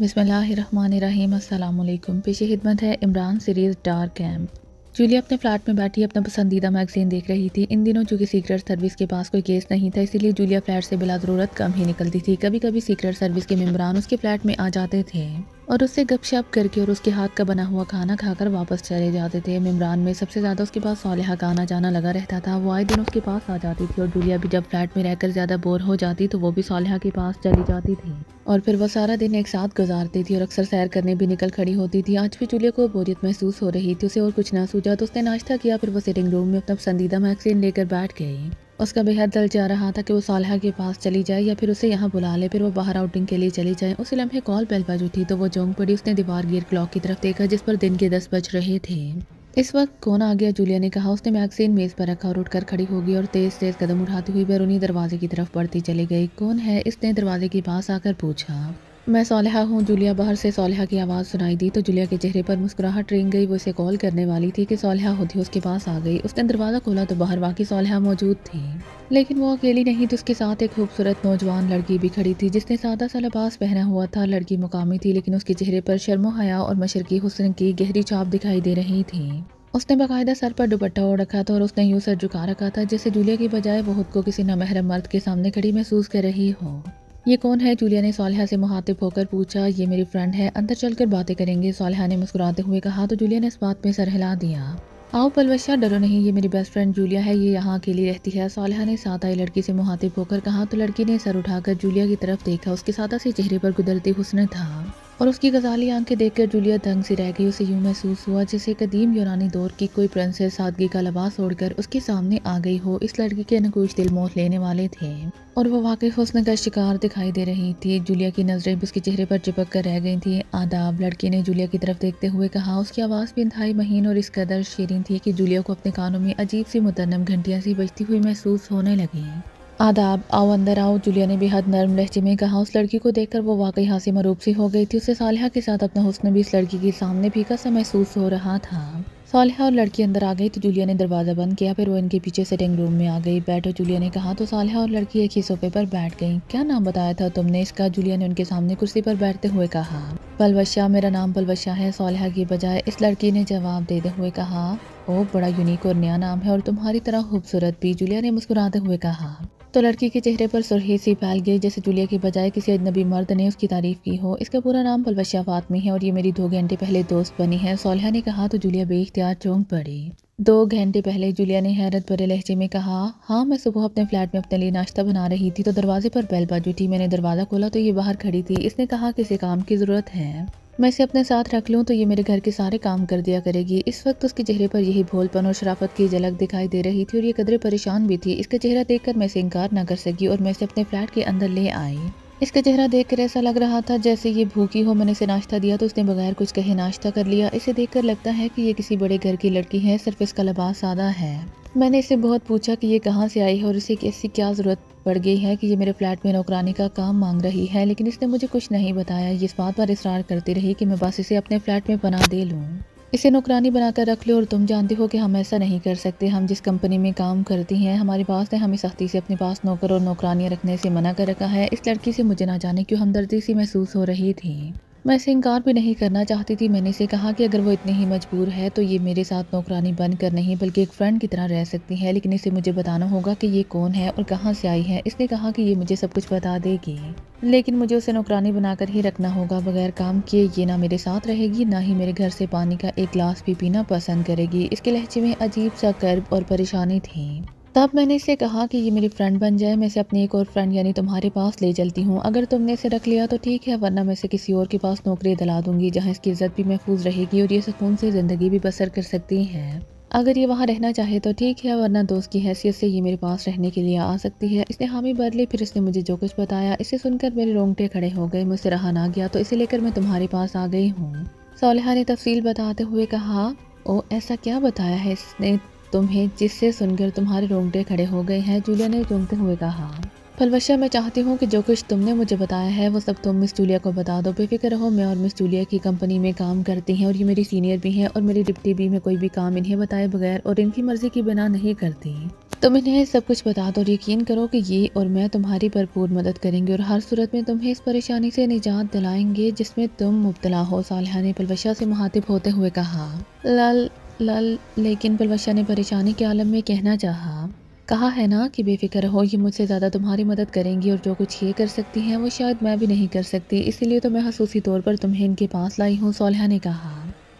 बिसमीम अल्लाम पेश खिदमत है Imran series dark camp Julia अपने फ्लैट में बैठी अपना पसंदीदा मैगजीन देख रही थी इन दिनों चूंकि सीक्रेट सर्विस के पास कोई केस नहीं था इसीलिए जूलिया फ्लैट से बिला ज़रूरत कम ही निकलती थी कभी कभी सीक्रेट सर्विस के मेम्बरान उसके फ्लैट में आ जाते थे और उससे गपशप करके और उसके हाथ का बना हुआ खाना खाकर वापस चले जाते थे मेम्बरान में सबसे ज़्यादा उसके पास सोलह का आना जाना लगा रहता था वो आए दिन उसके पास आ जाती थी और जूलिया भी जब फ्लैट में रहकर ज़्यादा बोर हो जाती तो वो भी सालह के पास चली जाती थी और फिर वो सारा दिन एक साथ गुजारती थी और अक्सर सैर करने भी निकल खड़ी होती थी आज भी जूलिया को बोरियत महसूस हो रही थी उसे और कुछ ना सूझा जब उसने नाश्ता किया फिर वो सिटिंग रूम में अपना पसंदीदा मैगजीन लेकर बैठ गई उसका बेहद दिल जा रहा था कि वो सालहा के पास चली जाए या फिर उसे यहाँ बुला ले फिर वो बाहर आउटिंग के लिए चली जाए उस लम्हे कॉल बेल बज उठी तो वो जोंग पड़ी उसने दीवार गिर क्लॉक की तरफ देखा जिस पर दिन के दस बज रहे थे इस वक्त कौन आ गया जूलिया ने कहा उसने मैगजीन मेज़ पर रखा और उठकर खड़ी होगी और तेज़ तेज़ कदम उठाती हुई बैरूनी दरवाजे की तरफ बढ़ती चली गई कौन है इसने दरवाजे के पास आकर पूछा मैं सोलहा हूँ जुलिया बाहर से सोलह की आवाज़ सुनाई दी तो जुलिया के चेहरे पर मुस्कुराहट रेंग गई वो इसे कॉल करने वाली थी कि सोलहा होती उसके पास आ गई उसने दरवाज़ा खोला तो बाहर वाकई सोलहा मौजूद थी लेकिन वो अकेली नहीं तो उसके साथ एक खूबसूरत नौजवान लड़की भी खड़ी थी जिसने सादा सा लबास पहना हुआ था लड़की मुकामी थी लेकिन उसके चेहरे पर शर्मो हया और मशरकी हुसन की गहरी छाप दिखाई दे रही थी उसने बाकायदा सर पर दुपट्टा ओढ़ रखा था और उसने यूँ सर झुका रखा था जिससे जुलिया की बजाय वो खुद को किसी नामहरम मर्द के सामने खड़ी महसूस कर रही हो ये कौन है जूलिया ने सोलह से मुहातिब होकर पूछा ये मेरी फ्रेंड है अंदर चलकर बातें करेंगे सोलह ने मुस्कुराते हुए कहा तो जूलिया ने इस बात में सर हिला दिया आओ पलवशा डरो नहीं ये मेरी बेस्ट फ्रेंड जूलिया है ये यहाँ अकेली रहती है सोलह ने साथ आई लड़की से मुहातिब होकर कहा तो लड़की ने सर उठाकर जूलिया की तरफ देखा उसके सादा से चेहरे पर गुजरते हुसन था और उसकी गजाली आंखें देखकर जूलिया दंग सी रह गई उसे यूँ महसूस हुआ जैसे कदीम यूनानी दौर की कोई प्रिंसेस सादगी का लबास ओढ़कर उसके सामने आ गई हो इस लड़की के नकूश दिल मोह लेने वाले थे और वह वाकई हुसन का शिकार दिखाई दे रही थी जूलिया की नज़रें उसके चेहरे पर चिपक कर रह गई थी आदाब लड़की ने जूलिया की तरफ देखते हुए कहा उसकी आवाज़ भी इंतहाई महीन और इस कदर शेरिन थी कि जूलिया को अपने कानों में अजीब सी मुतनम घंटियाँ सी बजती हुई महसूस होने लगी आदाब आओ अंदर आओ जुलिया ने बेहद नरम लहजे में कहा उस लड़की को देखकर वो वाकई हाँसी मरूब सी हो गई थी उसे सालिहा के साथ अपना हुसन भी इस लड़की के सामने फीका सा महसूस हो रहा था सालहा और लड़की अंदर आ गई तो जुलिया ने दरवाज़ा बंद किया फिर वो इनके पीछे सेटिंग रूम में आ गई बैठो जुलिया ने कहा तो सालिहा और लड़की एक ही सोफे पर बैठ गई क्या नाम बताया था तुमने इसका जुलिया ने उनके सामने कुर्सी पर बैठते हुए कहा बलवशाह मेरा नाम बलवशाह है सालिहा की बजाय इस लड़की ने जवाब देते हुए कहा ओ बड़ा यूनिक और नया नाम है और तुम्हारी तरह खूबसूरत भी जुलिया ने मुस्कुराते हुए कहा तो लड़की के चेहरे पर सुरही सी फैल गई जैसे जूलिया की बजाय किसी अजनबी मर्द ने उसकी तारीफ की हो इसका पूरा नाम पलवशिया फातमी है और ये मेरी दो घंटे पहले दोस्त बनी है सोलह ने कहा तो जूलिया बेख्तियार चौंक पड़ी दो घंटे पहले जूलिया ने हैरत भरे लहजे में कहा हाँ मैं सुबह अपने फ्लैट में अपने लिए नाश्ता बना रही थी तो दरवाजे पर बैल बाजू थी मैंने दरवाज़ा खोला तो ये बाहर खड़ी थी इसने कहा किसी काम की ज़रूरत है मैं इसे अपने साथ रख लूँ तो ये मेरे घर के सारे काम कर दिया करेगी इस वक्त उसके चेहरे पर यही भोलपन और शराफत की झलक दिखाई दे रही थी और ये कदरे परेशान भी थी इसका चेहरा देखकर मैं इसे इनकार ना कर सकी और मैं इसे अपने फ्लैट के अंदर ले आई इसका चेहरा देखकर ऐसा लग रहा था जैसे ये भूखी हो मैंने इसे नाश्ता दिया तो उसने बगैर कुछ कहे नाश्ता कर लिया इसे देखकर लगता है कि ये किसी बड़े घर की लड़की है सिर्फ इसका लबास सादा है मैंने इसे बहुत पूछा कि ये कहाँ से आई है और इसे ऐसी क्या ज़रूरत पड़ गई है कि ये मेरे फ्लैट में नौकरानी का काम मांग रही है लेकिन इसने मुझे कुछ नहीं बताया ये इस बात पर इसरार करती रही कि मैं बस इसे अपने फ्लैट में बना दे लूँ इसे नौकरानी बनाकर रख लो और तुम जानते हो कि हम ऐसा नहीं कर सकते हम जिस कंपनी में काम करती हैं हमारे पास ने हमें सख्ती से अपने पास नौकर और नौकरानियाँ रखने से मना कर रखा है इस लड़की से मुझे ना जाने क्यों हमदर्दी सी महसूस हो रही थी मैं इसे इनकार भी नहीं करना चाहती थी मैंने इसे कहा कि अगर वो इतनी ही मजबूर है तो ये मेरे साथ नौकरानी कर नहीं बल्कि एक फ्रेंड की तरह रह सकती है लेकिन इसे मुझे बताना होगा कि ये कौन है और कहाँ से आई है इसने कहा कि ये मुझे सब कुछ बता देगी लेकिन मुझे उसे नौकरानी बनाकर ही रखना होगा बगैर काम किए ये ना मेरे साथ रहेगी ना ही मेरे घर से पानी का एक गिलास भी पीना पसंद करेगी इसके लहजे में अजीब सा कर्ब और परेशानी थी तब मैंने इसे कहा कि ये मेरी फ्रेंड बन जाए मैं इसे अपनी एक और फ्रेंड यानी तुम्हारे पास ले चलती हूँ अगर तुमने इसे रख लिया तो ठीक है वरना मैं इसे किसी और के पास नौकरी दिला दूंगी जहाँ इसकी इज्जत भी महफूज रहेगी और ये सुकून से ज़िंदगी भी बसर कर सकती है अगर ये वहाँ रहना चाहे तो ठीक है वरना दोस्त की हैसियत से ये मेरे पास रहने के लिए आ सकती है इसने हामी भर ली फिर इसने मुझे जो कुछ बताया इसे सुनकर मेरे रोंगटे खड़े हो गए मुझसे रहा ना गया तो इसे लेकर मैं तुम्हारे पास आ गई हूँ सोलह ने तफसील बताते हुए कहा ओ ऐसा क्या बताया है इसने तुम्हें जिससे सुनकर तुम्हारे रोंगटे खड़े हो गए हैं जूलिया ने चूंगते हुए कहा फलवशा मैं चाहती हूँ कि जो कुछ तुमने मुझे बताया है वो सब तुम मिस जूलिया को बता दो बेफिक्र रहो मैं और मिस जूलिया की कंपनी में काम करती हैं और ये मेरी सीनियर भी हैं और मेरी डिप्टी भी मैं कोई भी काम इन्हें बताए बगैर और इनकी मर्ज़ी की बिना नहीं करती तुम इन्हें सब कुछ बता दो और यकीन करो कि ये और मैं तुम्हारी भरपूर मदद करेंगे और हर सूरत में तुम्हें इस परेशानी से निजात दिलाएंगे जिसमें तुम मुबतला हो सालहा ने पलवशा से मुहातिब होते हुए कहा लाल लाल लेकिन पलवशा ने परेशानी के आलम में कहना चाहा कहा है ना कि बेफिक्र हो ये मुझसे ज़्यादा तुम्हारी मदद करेंगी और जो कुछ ये कर सकती हैं वो शायद मैं भी नहीं कर सकती इसीलिए तो मैं खसूसी तौर पर तुम्हें इनके पास लाई हूँ सोलह ने कहा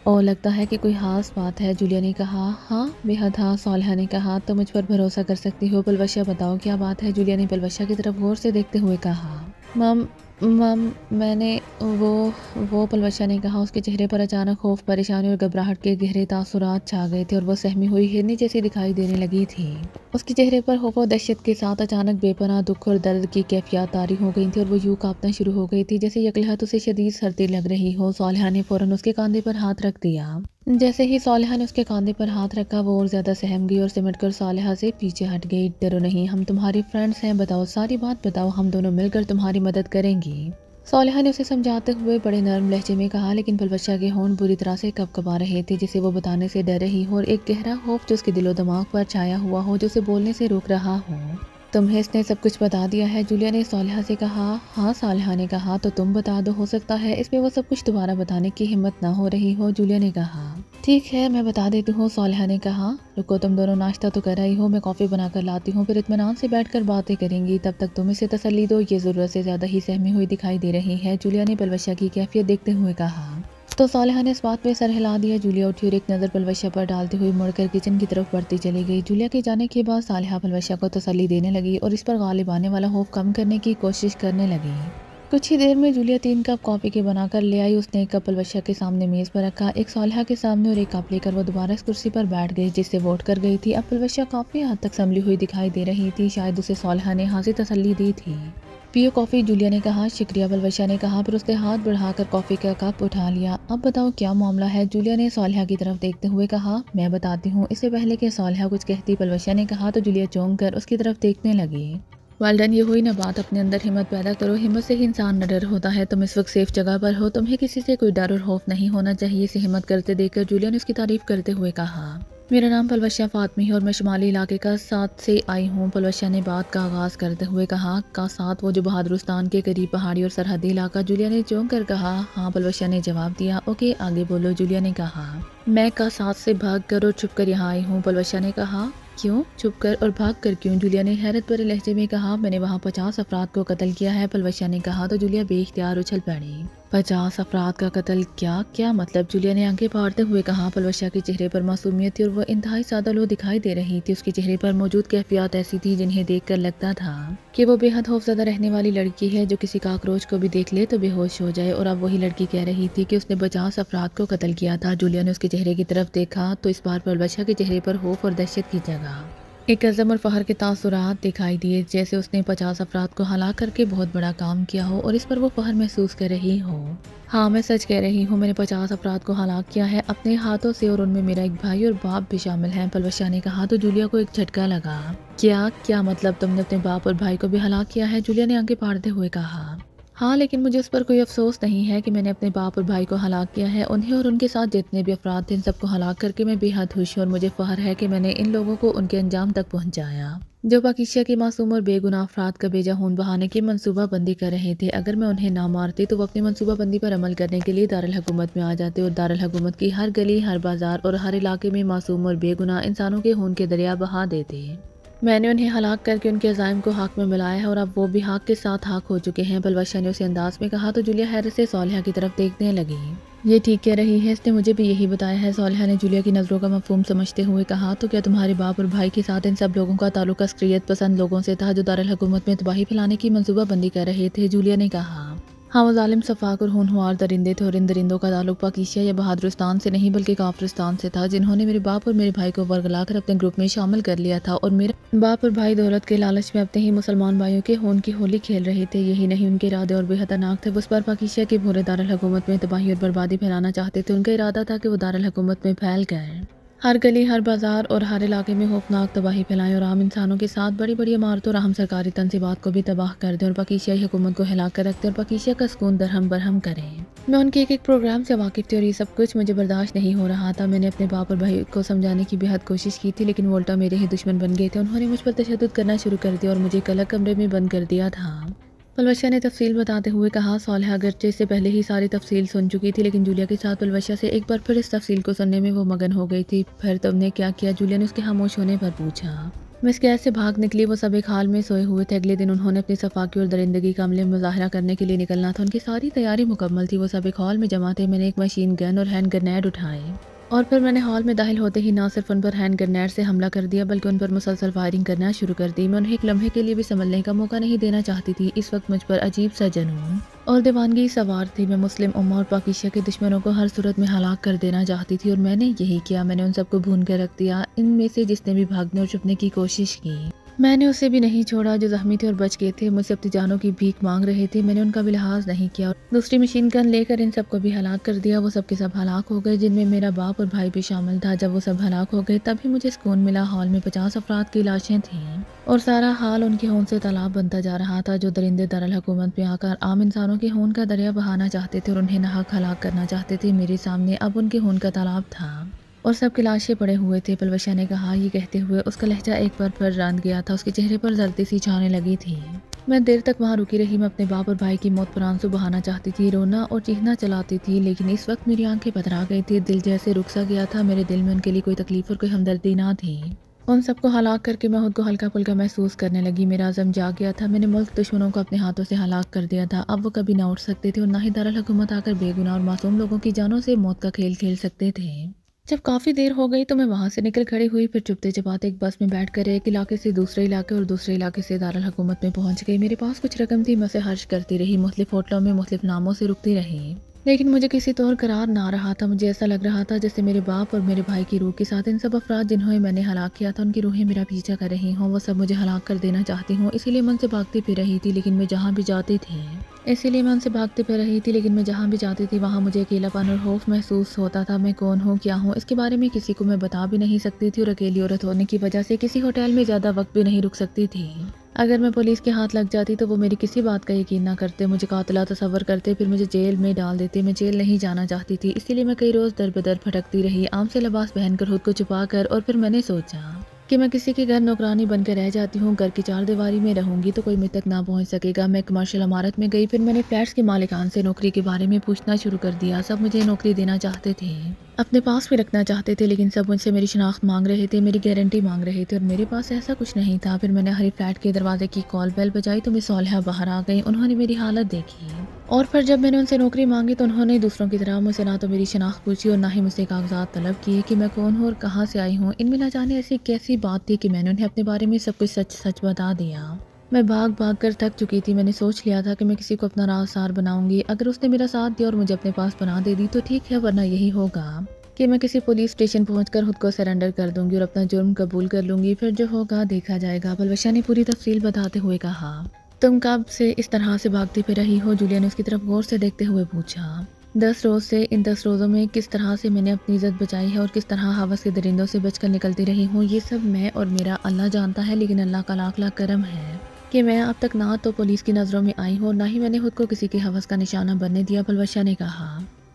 और लगता है कि कोई खास बात है जूलिया ने कहा हाँ बेहद हाँ सोलह ने कहा तो मुझ पर भरोसा कर सकती हो बलवशा बताओ क्या बात है जूलिया ने पलवशा की तरफ गौर से देखते हुए कहा मम मम मैंने वो वो पलवशा ने कहा उसके चेहरे पर अचानक खौफ परेशानी और घबराहट के गहरे तासुरात छा गए थे और वह सहमी हुई हिरनी जैसी दिखाई देने लगी थी उसके चेहरे पर खौफ और दहशत के साथ अचानक बेपनाह दुख और दर्द की कैफियत तारी हो गई थी और वो यूँ कांपना शुरू हो गई थी जैसे यकलहत उसे शदीद सर्दी लग रही हो सालहा ने फ़ौरन उसके कंधे पर हाथ रख दिया जैसे ही सालह ने उसके कांधे पर हाथ रखा वो और ज़्यादा सहम गई और सिमट कर सालहा से पीछे हट गई डरो नहीं हम तुम्हारी फ्रेंड्स हैं बताओ सारी बात बताओ हम दोनों मिलकर तुम्हारी मदद करेंगी सालहा ने उसे समझाते हुए बड़े नरम लहजे में कहा लेकिन बलबच्चा के होन बुरी तरह से कपकपा रहे थे जिसे वो बताने से डर रही हो और एक गहरा खौफ जो उसके दिलो दिमाग पर छाया हुआ हो जो उसे बोलने से रोक रहा हो तुम्हें इसने सब कुछ बता दिया है जूलिया ने सालहा से कहा हाँ सालहा ने कहा तो तुम बता दो हो सकता है इसमें वो सब कुछ दोबारा बताने की हिम्मत ना हो रही हो जूलिया ने कहा ठीक है मैं बता देती हूँ सालहा ने कहा रुको तुम दोनों नाश्ता तो कर रही हो मैं कॉफ़ी बनाकर लाती हूँ फिर इतमान से बैठ कर बातें करेंगी तब तक तुम इसे तसली दो ये ज़रूरत से ज़्यादा ही सहमी हुई दिखाई दे रही है जूलिया ने बलवशा की कैफियत देखते हुए कहा तो सालिहा ने इस बात पर सर हिला दिया जूलिया उठी और एक नज़र पलवशा पर डालते हुए मुड़कर किचन की तरफ बढ़ती चली गई जूलिया के जाने के बाद सालहा पलवशा को तसली देने लगी और इस पर गालिब आने वाला होफ कम करने की कोशिश करने लगी कुछ ही देर में जूलिया तीन कप कॉफ़ी के बनाकर ले आई उसने एक कप पलवशा के सामने मेज़ पर रखा एक सालहा के सामने और एक कप लेकर वो दोबारा इस कुर्सी पर बैठ गई जिससे वोट कर गई थी अब पलवशा काफ़ी हद तक संभली हुई दिखाई दे रही थी शायद उसे सालहा ने हाँसी तसली दी थी पियो कॉफ़ी जूलिया ने कहा शुक्रिया बलवशा ने कहा फिर उसके हाथ बढ़ाकर कॉफ़ी का कप उठा लिया अब बताओ क्या मामला है जूलिया ने सोलह की तरफ देखते हुए कहा मैं बताती हूँ इससे पहले के सोलह कुछ कहती बलवशा ने कहा तो जूलिया चौंक कर उसकी तरफ देखने लगी वालडन ये हुई ना बात अपने अंदर हिम्मत पैदा करो हिम्मत से ही इंसान न डर होता है तुम इस वक्त सेफ जगह पर हो तुम्हें किसी से कोई डर और खौफ नहीं होना चाहिए इसे हिम्मत करते देखकर जूलिया ने उसकी तारीफ करते हुए कहा मेरा नाम पलवशिया फ़ातमी है और मैं शुमाली इलाके का साथ से आई हूँ पलवशिया ने बात का आगाज़ करते हुए कहा का साथ वो जो बहादुरुस्तान के करीब पहाड़ी और सरहदी इलाका जूलिया ने चौंक कर कहा हाँ पलवशिया ने जवाब दिया ओके आगे बोलो जूलिया ने कहा मैं का साथ से भाग कर और छुप कर यहाँ आई हूँ बलवशा ने कहा क्यों छुप कर और भाग कर क्यों जूलिया ने हैरत भरे लहजे में कहा मैंने वहाँ पचास अफराद को कत्ल किया है बलवशा ने कहा तो जूलिया बेख्तियार उछल पड़ी पचास अफराद का कत्ल क्या क्या मतलब जूलिया ने आंखें पारते हुए कहा पलवशा के चेहरे पर मासूमियत थी और वह इंतहाई सादा लो दिखाई दे रही थी उसके चेहरे पर मौजूद कैफियात ऐसी थी जिन्हें देखकर लगता था कि वो बेहद ज्यादा रहने वाली लड़की है जो किसी काकरोच को भी देख ले तो बेहोश हो जाए और अब वही लड़की कह रही थी की उसने पचास अफराद को कतल किया था जूलिया ने उसके चेहरे की तरफ देखा तो इस बार बलबशा के चेहरे पर होफ और दहशत की जगह एक अज़म और फ़हर के तासुरात दिखाई दिए जैसे उसने पचास अफराद को हलाक करके बहुत बड़ा काम किया हो और इस पर वो फ़हर महसूस कर रही हो हाँ मैं सच कह रही हूँ मैंने पचास अफराद को हलाक किया है अपने हाथों से और उनमें मेरा एक भाई और बाप भी शामिल हैं पलवशा ने कहा तो जूलिया को एक झटका लगा क्या क्या मतलब तुमने अपने बाप और भाई को भी हलाक किया है जूलिया ने आगे फाड़ते हुए कहा हाँ लेकिन मुझे उस पर कोई अफसोस नहीं है कि मैंने अपने बाप और भाई को हलाक किया है उन्हें और उनके साथ जितने भी अफराद थे इन सबको हलाक करके मैं बेहद खुश हूँ और मुझे फहर है कि मैंने इन लोगों को उनके अंजाम तक पहुँचाया जो पाकिशिया के मासूम और बेगुनाह अफराद का बेजा खून बहाने की मनसूबा बंदी कर रहे थे अगर मैं उन्हें ना मारती तो वो अपनी बंदी पर अमल करने के लिए दारकूमत में आ जाते और दारकूमत की हर गली हर बाजार और हर इलाके में मासूम और बेगुनाह इंसानों के खून के दरिया बहा देते मैंने उन्हें हलाक करके उनके अजाइम को हाक में मिलाया है और अब वो भी हाक के साथ हाक हो चुके हैं बलवशा ने उसे अंदाज में कहा तो जूलिया हैरत से सोलह की तरफ देखने लगी ये ठीक कह रही है इसने मुझे भी यही बताया है सोलह ने जूलिया की नज़रों का मफहम समझते हुए कहा तो क्या तुम्हारे बाप और भाई के साथ इन सब लोगों का ताल्लुक अस्क्रियत पसंद लोगों से था जो दारकूमत में तबाही फैलाने की मनसूबाबंदी कर रहे थे जूलिया ने कहा हम हाँ, ालिम और होनहार दरिंदे थे और इन दरिंदों का तल्लु पाकिशिया या बहादुरस्तान से नहीं बल्कि काफ्रस्तान से था जिन्होंने मेरे बाप और मेरे भाई को कर अपने ग्रुप में शामिल कर लिया था और मेरे बाप और भाई दौलत के लालच में अपने ही मुसलमान भाइयों के होन की होली खेल रहे थे यही नहीं उनके इरादे और भी खतरनाक थे उस पर पाकिशिया के भोरे दारकूमत में तबाही और बर्बादी फैलाना चाहते थे उनका इरादा था कि वो दारकूमत में फैल गए हर गली हर बाजार और हर इलाके में खौफनाक तबाही फैलाएं और आम इंसानों के साथ बड़ी बड़ी इमारतों और अहम सरकारी तनसीबात को भी तबाह कर दें और पकीशियाई हुकूमत को हिला कर रखते और पकीशिया का सुकून दरहम बरहम करें मैं उनके एक एक प्रोग्राम से वाकिफ थी और ये सब कुछ मुझे बर्दाश्त नहीं हो रहा था मैंने अपने बाप और भाई को समझाने की बेहद कोशिश की थी लेकिन वोल्टा मेरे ही दुश्मन बन गए थे उन्होंने मुझ पर तशद करना शुरू कर दिया और मुझे एक अलग कमरे में बंद कर दिया था पलवशा ने तफसील बताते हुए कहा सोलह अगरचे से पहले ही सारी तफसील सुन चुकी थी लेकिन जूलिया के साथ पलवशा से एक बार फिर इस तफसील को सुनने में वो मगन हो गई थी फिर तुमने क्या किया जूलिया ने उसके खामोश होने पर पूछा मैं इस से भाग निकली वो सब एक हाल में सोए हुए थे अगले दिन उन्होंने अपनी सफाकी और दरिंदगी का अमले मुजाहरा करने के लिए निकलना था उनकी सारी तैयारी मुकम्मल थी वो सब एक हॉल में जमा थे मैंने एक मशीन गन और हैंड ग्रनेड उठाए और फिर मैंने हॉल में दाखिल होते ही ना सिर्फ उन पर हैंड ग्रनेड से हमला कर दिया बल्कि उन पर मुसलसल फायरिंग करना शुरू कर दी मैं उन्हें एक लम्हे के लिए भी संभलने का मौका नहीं देना चाहती थी इस वक्त मुझ पर अजीब सा जनून और दीवानगी सवार थी मैं मुस्लिम उमा और पाकिस्तान के दुश्मनों को हर सूरत में हलाक कर देना चाहती थी और मैंने यही किया मैंने उन सबको भून कर रख दिया इनमें से जिसने भी भागने और छुपने की कोशिश की मैंने उसे भी नहीं छोड़ा जो जख्मी थे और बच गए थे मुझसे अपनी जानों की भीख मांग रहे थे मैंने उनका भी लिहाज नहीं किया दूसरी मशीन गन लेकर इन सबको भी हलाक कर दिया वो सबके सब हलाक हो गए जिनमें मेरा बाप और भाई भी शामिल था जब वो सब हलाक हो गए तभी मुझे सुकून मिला हॉल में पचास अफराद की लाशें थी और सारा हाल उनके होन से तालाब बनता जा रहा था जो दरिंदे दरअल हुकूमत में आकर आम इंसानों के होन का दरिया बहाना चाहते थे और उन्हें नहाक हलाक करना चाहते थे मेरे सामने अब उनके होन का तालाब था और सब के लाशें पड़े हुए थे पलवशा ने कहा यह कहते हुए उसका लहजा एक बार फिर रंग गया था उसके चेहरे पर जलती सी छाने लगी थी मैं देर तक वहाँ रुकी रही मैं अपने बाप और भाई की मौत पर आंसू बहाना चाहती थी रोना और चीखना चलाती थी लेकिन इस वक्त मेरी आंखें पथरा गई थी दिल जैसे रुक सा गया था मेरे दिल में उनके लिए कोई तकलीफ और कोई हमदर्दी ना थी उन सबको हलाक करके मैं खुद को हल्का फुल्का महसूस करने लगी मेरा आज़म जा गया था मैंने मुल्क दुश्मनों को अपने हाथों से हलाक कर दिया था अब वो कभी ना उठ सकते थे और ना ही हुकूमत आकर बेगुनाह और मासूम लोगों की जानों से मौत का खेल खेल सकते थे जब काफ़ी देर हो गई तो मैं वहाँ से निकल खड़ी हुई फिर चुपते चपाते एक बस में बैठ कर एक इलाके से दूसरे इलाके और दूसरे इलाके से दारुल हुकूमत में पहुँच गई मेरे पास कुछ रकम थी मैं उसे खर्च करती रही मुख्तलिफ होटलों में मुख्तलिफ नामों से रुकती रही लेकिन मुझे किसी तौर करार ना रहा था मुझे ऐसा लग रहा था जैसे मेरे बाप और मेरे भाई की रूह के साथ इन सब अफराद जिन्होंने मैंने हलाक किया था उनकी रूहें मेरा पीछा कर रही हों वो सब मुझे हलाक कर देना चाहती हूँ इसीलिए मन से भागती फिर रही थी लेकिन मैं जहाँ भी जाती थी इसीलिए मैं उनसे भागती फिर रही थी लेकिन मैं जहाँ भी जाती थी वहाँ मुझे अकेलापन और खौफ महसूस होता था मैं कौन हूँ क्या हूँ इसके बारे में किसी को मैं बता भी नहीं सकती थी और अकेली औरत होने की वजह से किसी होटल में ज़्यादा वक्त भी नहीं रुक सकती थी अगर मैं पुलिस के हाथ लग जाती तो वो मेरी किसी बात का यकीन ना करते मुझे कातला तस्वर करते फिर मुझे जेल में डाल देते मैं जेल नहीं जाना चाहती थी इसीलिए मैं कई रोज़ दर बदर भटकती रही आम से लबास पहनकर खुद को छुपा कर और फिर मैंने सोचा कि मैं किसी के घर नौकरानी बनकर रह जाती हूँ घर की चार दीवारी में रहूँगी तो कोई मेरे तक ना पहुँच सकेगा मैं कमर्शियल इमारत में गई फिर मैंने फ्लैट्स के मालिकान से नौकरी के बारे में पूछना शुरू कर दिया सब मुझे नौकरी देना चाहते थे अपने पास भी रखना चाहते थे लेकिन सब मुझसे मेरी शनाख्त मांग रहे थे मेरी गारंटी मांग रहे थे और मेरे पास ऐसा कुछ नहीं था फिर मैंने हरी फ्लैट के दरवाजे की कॉल बेल बजाई तो मैं सोलह बाहर आ गई उन्होंने मेरी हालत देखी और फिर जब मैंने उनसे नौकरी मांगी तो उन्होंने दूसरों की तरह मुझसे ना तो मेरी शनाख्त पूछी और ना ही मुझसे कागजात तलब किए कि मैं कौन हूँ और कहाँ से आई हूँ इनमें ना जाने ऐसी कैसी बात थी कि मैंने उन्हें अपने बारे में सब कुछ सच सच बता दिया मैं भाग भाग कर थक चुकी थी मैंने सोच लिया था कि मैं किसी को अपना राजसार बनाऊंगी अगर उसने मेरा साथ दिया और मुझे अपने पास बना दे दी तो ठीक है वरना यही होगा कि मैं किसी पुलिस स्टेशन पहुंचकर खुद को सरेंडर कर दूंगी और अपना जुर्म कबूल कर लूंगी फिर जो होगा देखा जाएगा बलवशा ने पूरी तफसील बताते हुए कहा तुम कब से इस तरह से भागती फिर रही हो जूलिया ने उसकी तरफ गौर से देखते हुए पूछा दस रोज से इन दस रोज़ों में किस तरह से मैंने अपनी इज़्ज़त बचाई है और किस तरह हवस के दरिंदों से बचकर निकलती रही हूँ ये सब मैं और मेरा अल्लाह जानता है लेकिन अल्लाह का लाख लाख करम है कि मैं अब तक ना तो पुलिस की नज़रों में आई हूँ ना ही मैंने खुद को किसी के हवस का निशाना बनने दिया बलवशा ने कहा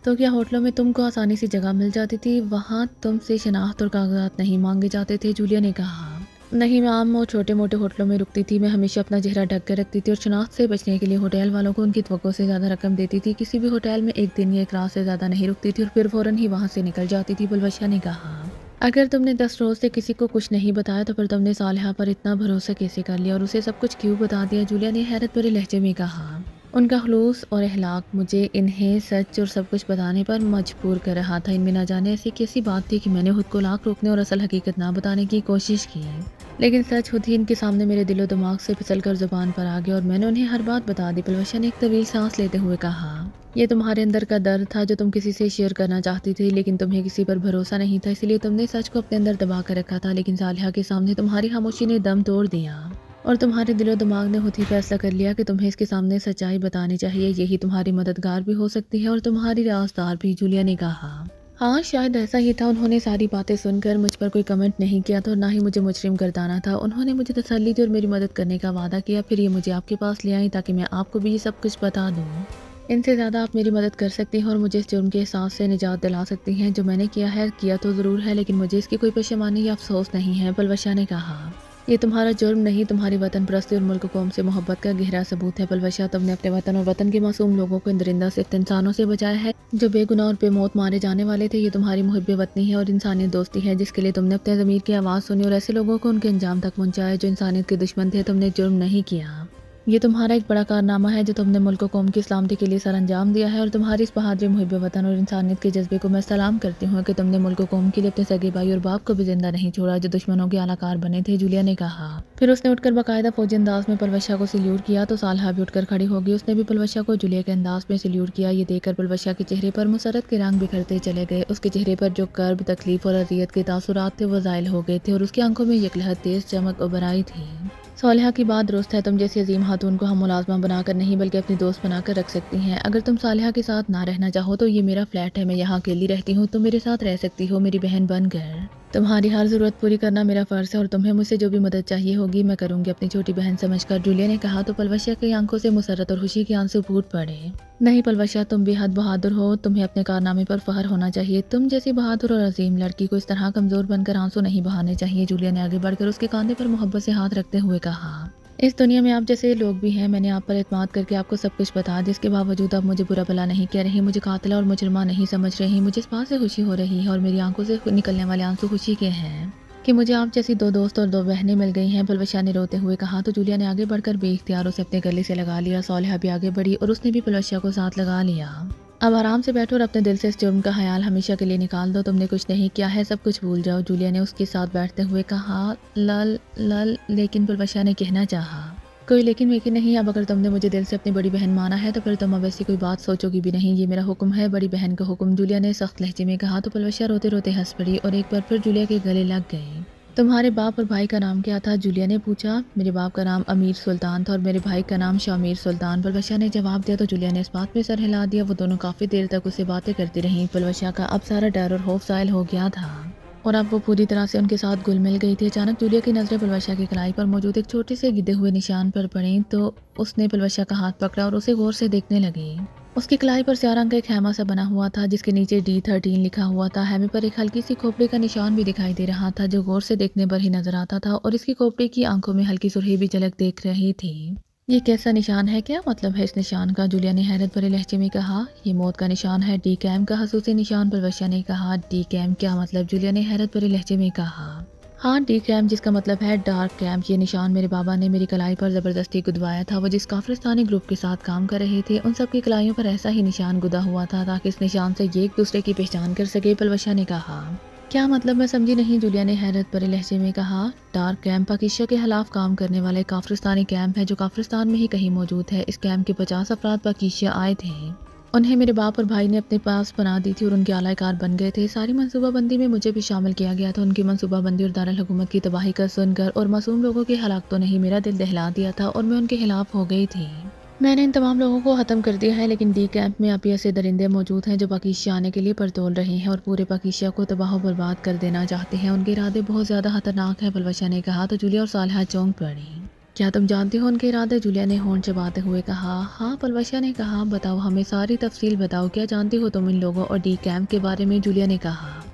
तो क्या होटलों में तुमको आसानी से जगह मिल जाती थी वहाँ तुमसे शनाख्त और कागजात नहीं मांगे जाते थे जूलिया ने कहा नहीं आम और छोटे मोटे होटलों में रुकती थी मैं हमेशा अपना चेहरा ढक कर रखती थी और शनाख्त से बचने के लिए होटल वालों को उनकी तो से ज़्यादा रकम देती थी किसी भी होटल में एक दिन या एक रात से ज़्यादा नहीं रुकती थी और फिर फौरन ही वहाँ से निकल जाती थी बुलबशा ने कहा अगर तुमने दस रोज़ से किसी को कुछ नहीं बताया तो फिर तुमने सालहा पर इतना भरोसा कैसे कर लिया और उसे सब कुछ क्यों बता दिया जूलिया ने हैरत भरे लहजे में कहा उनका खलूस और अहलाक मुझे इन्हें सच और सब कुछ बताने पर मजबूर कर रहा था इनमें ना जाने ऐसी कैसी बात थी कि मैंने खुद को लाख रोकने और असल हकीकत ना बताने की कोशिश की लेकिन सच खुद ही इनके सामने मेरे दिलो दिमाग से फिसल कर जुबान पर आ गया और मैंने उन्हें हर बात बता दी पलवशा ने एक तवील सांस लेते हुए कहा यह तुम्हारे अंदर का दर्द था जो तुम किसी से शेयर करना चाहती थी लेकिन तुम्हें किसी पर भरोसा नहीं था इसलिए तुमने सच को अपने अंदर दबा कर रखा था लेकिन सालिहा के सामने तुम्हारी खामोशी ने दम तोड़ दिया और तुम्हारे दिलो दिमाग ने खुद ही फैसला कर लिया कि तुम्हें इसके सामने सच्चाई बतानी चाहिए यही तुम्हारी मददगार भी हो सकती है और तुम्हारी रास्तार भी जूलिया ने कहा हाँ शायद ऐसा ही था उन्होंने सारी बातें सुनकर मुझ पर कोई कमेंट नहीं किया था और ना ही मुझे मुजरिम गर्दाना था उन्होंने मुझे तसल्ली दी और मेरी मदद करने का वादा किया फिर ये मुझे आपके पास ले आई ताकि मैं आपको भी ये सब कुछ बता दूँ इनसे ज़्यादा आप मेरी मदद कर सकती हैं और मुझे इस जुर्म के एहसास से निजात दिला सकती हैं जो मैंने किया है किया तो ज़रूर है लेकिन मुझे इसकी कोई पेशमानी या अफसोस नहीं है बलवशा ने कहा ये तुम्हारा जुर्म नहीं तुम्हारी वतन परस्ती और मुल्क कौम से मोहब्बत का गहरा सबूत है बलवशा तुमने अपने वतन और वतन के मासूम लोगों को इंदरिंदा सिर्फ इंसानों से बचाया है जो बेगुनाह और बेमौत मारे जाने वाले थे ये तुम्हारी मुहब वतनी है और इंसानियत दोस्ती है जिसके लिए तुमने अपने ज़मीर की आवाज़ सुनी और ऐसे लोगों को उनके अंजाम तक पहुँचाया जो इंसानियत के दुश्मन थे तुमने जुर्म नहीं किया ये तुम्हारा एक बड़ा कारनामा है जो तुमने मुल्क कौम की सलामती के लिए सर अंजाम दिया है और तुम्हारी इस बहादुर मुहब वतन और इंसानियत के जज्बे को मैं सलाम करती हूँ कि तुमने मुल्क कौम के लिए अपने सगे भाई और बाप को भी जिंदा नहीं छोड़ा जो दुश्मनों के आलाकार बने थे जूलिया ने कहा फिर उसने उठकर बाकायदा फौजी अंदाज में पलवशा को सल्यूट किया तो सालहा भी उठकर खड़ी होगी उसने भी पलवशा को जुलिया के अंदाज में सल्यूट किया ये देखकर पलवशा के चेहरे पर मुसरत के रंग बिखरते चले गए उसके चेहरे पर जो कर्ब तकलीफ और अजियत के तासुरत थे वो जायल हो गए थे और उसकी आंखों में यकलहत तेज चमक उभर आई थी सालह की बात दुरुस्त है तुम जैसी अजीम खातून को हम मुलाजमा बनाकर नहीं बल्कि अपनी दोस्त बनाकर रख सकती हैं अगर तुम सालह के साथ ना रहना चाहो तो ये मेरा फ्लैट है मैं यहाँ अकेली रहती हूँ तुम मेरे साथ रह सकती हो मेरी बहन बनकर तुम्हारी हर ज़रूरत पूरी करना मेरा फ़र्ज़ है और तुम्हें मुझसे जो भी मदद चाहिए होगी मैं करूँगी अपनी छोटी बहन समझकर जूलिया ने कहा तो पलवशिया की आंखों से मुसरत और खुशी की आंसू फूट पड़े नहीं पलवशिया तुम बेहद बहादुर हो तुम्हें अपने कारनामे पर फ़हर होना चाहिए तुम जैसी बहादुर और अजीम लड़की को इस तरह कमज़ोर बनकर आंसू नहीं बहाने चाहिए जूलिया ने आगे बढ़कर उसके कांधे पर मोहब्बत से हाथ रखते हुए कहा इस दुनिया में आप जैसे लोग भी हैं मैंने आप पर अतमाद करके आपको सब कुछ बता दिया इसके बावजूद आप मुझे बुरा भला नहीं कह रही मुझे कातला और मुजरमा नहीं समझ रही मुझे इस बात से खुशी हो रही है और मेरी आंखों से निकलने वाले आंसू खुशी के हैं कि मुझे आप जैसी दो दोस्त और दो बहनें मिल गई हैं पलवशा ने रोते हुए कहा तो जूलिया ने आगे बढ़कर बेख्तियार उसे अपने गले से लगा लिया सोलह भी आगे बढ़ी और उसने भी पलवशा को साथ लगा लिया अब आराम से बैठो और अपने दिल से इस जुर्म का ख्याल हमेशा के लिए निकाल दो तुमने कुछ नहीं किया है सब कुछ भूल जाओ जूलिया ने उसके साथ बैठते हुए कहा लल लल लेकिन बुलबशा ने कहना चाहा कोई लेकिन मेकिन नहीं अब अगर तुमने मुझे दिल से अपनी बड़ी बहन माना है तो फिर तुम अब ऐसी कोई बात सोचोगी भी नहीं ये मेरा हुक्म है बड़ी बहन का हुक्म जूलिया ने सख्त लहजे में कहा तो पलवशा रोते रोते हंस पड़ी और एक बार फिर जूलिया के गले लग गए तुम्हारे बाप और भाई का नाम क्या था जूलिया ने पूछा मेरे बाप का नाम अमीर सुल्तान था और मेरे भाई का नाम शामीर सुल्तान बलवशा ने जवाब दिया तो जूलिया ने इस बात पर सर हिला दिया वो दोनों काफ़ी देर तक उससे बातें करती रहीं बलवशा का अब सारा डर और खौफ जायल हो गया था और अब वो पूरी तरह से उनके साथ घुल मिल गई थी अचानक जूलिया की नज़रें पलवशा की कलाई पर मौजूद एक छोटे से गिदे हुए निशान पर पड़ी तो उसने पलवशा का हाथ पकड़ा और उसे गौर से देखने लगी उसकी कलाई पर स्यार का एक हैमा सा बना हुआ था जिसके नीचे डी थर्टीन लिखा हुआ था हेमे पर एक हल्की सी खोपड़ी का निशान भी दिखाई दे रहा था जो गौर से देखने पर ही नजर आता था और इसकी खोपड़ी की आंखों में हल्की सुरही भी झलक देख रही थी ये कैसा निशान है क्या मतलब है इस निशान का जुलिया ने हैरत भरे लहजे में कहा ये मौत का निशान है डी कैम का खसूसी निशान वशा ने कहा डी कैम क्या मतलब जुलिया ने हैरत भरे लहजे में कहा हाँ डी कैम जिसका मतलब है डार्क कैम्प ये निशान मेरे बाबा ने मेरी कलाई पर ज़बरदस्ती गुदवाया था वो जिस काफ्रिस्तानी ग्रुप के साथ काम कर रहे थे उन सबकी कलाइयों पर ऐसा ही निशान गुदा हुआ था ताकि इस निशान से ये एक दूसरे की पहचान कर सके पलवशा ने कहा क्या मतलब मैं समझी नहीं जुलिया ने हैरत भरे लहजे में कहा डार्क कैंप पाकिस्तान के खिलाफ काम करने वाले काफ्रिस्तानी कैंप है जो काफ्रिस्तान में ही कहीं मौजूद है इस कैंप के पचास अफराद पाकिस्तान आए थे उन्हें मेरे बाप और भाई ने अपने पास बना दी थी और उनके आलाकार बन गए थे सारी मनसूबाबंदी में मुझे भी शामिल किया गया था उनकी मनसूबाबंदी और दारुल हुकूमत की तबाही का सुनकर और मासूम लोगों की हलाकतों ने ही मेरा दिल दहला दिया था और मैं उनके खिलाफ हो गई थी मैंने इन तमाम लोगों को ख़त्म कर दिया है लेकिन डी कैंप में अभी ऐसे दरिंदे मौजूद हैं जो पाकिशिया आने के लिए परतोल रहे हैं और पूरे पाकिशिया को तबाह बर्बाद कर देना चाहते हैं उनके इरादे बहुत ज़्यादा खतरनाक हैं बलवशा ने कहा तो जूलिया और सालहा चौंक पड़ी क्या तुम जानते हो उनके इरादे जुलिया ने होन चबाते हुए कहा हाँ पलवशा ने कहा बताओ हमें सारी तफसील बताओ क्या जानते हो तुम इन लोगों और डी कैंप के बारे में जुलिया ने कहा